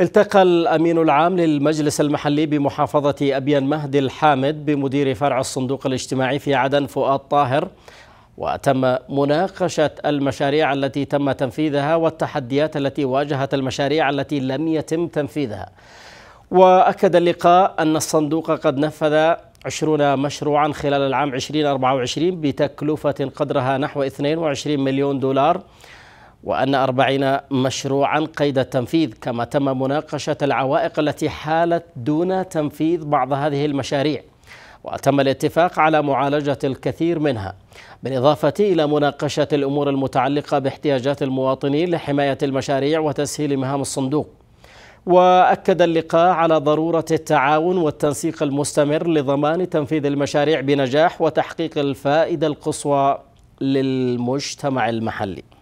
التقى الأمين العام للمجلس المحلي بمحافظة أبين مهدي الحامد بمدير فرع الصندوق الاجتماعي في عدن فؤاد طاهر وتم مناقشة المشاريع التي تم تنفيذها والتحديات التي واجهت المشاريع التي لم يتم تنفيذها وأكد اللقاء أن الصندوق قد نفذ 20 مشروعا خلال العام 2024 بتكلفة قدرها نحو 22 مليون دولار وأن أربعين مشروعا قيد التنفيذ كما تم مناقشة العوائق التي حالت دون تنفيذ بعض هذه المشاريع وتم الاتفاق على معالجة الكثير منها بالإضافة إلى مناقشة الأمور المتعلقة باحتياجات المواطنين لحماية المشاريع وتسهيل مهام الصندوق وأكد اللقاء على ضرورة التعاون والتنسيق المستمر لضمان تنفيذ المشاريع بنجاح وتحقيق الفائدة القصوى للمجتمع المحلي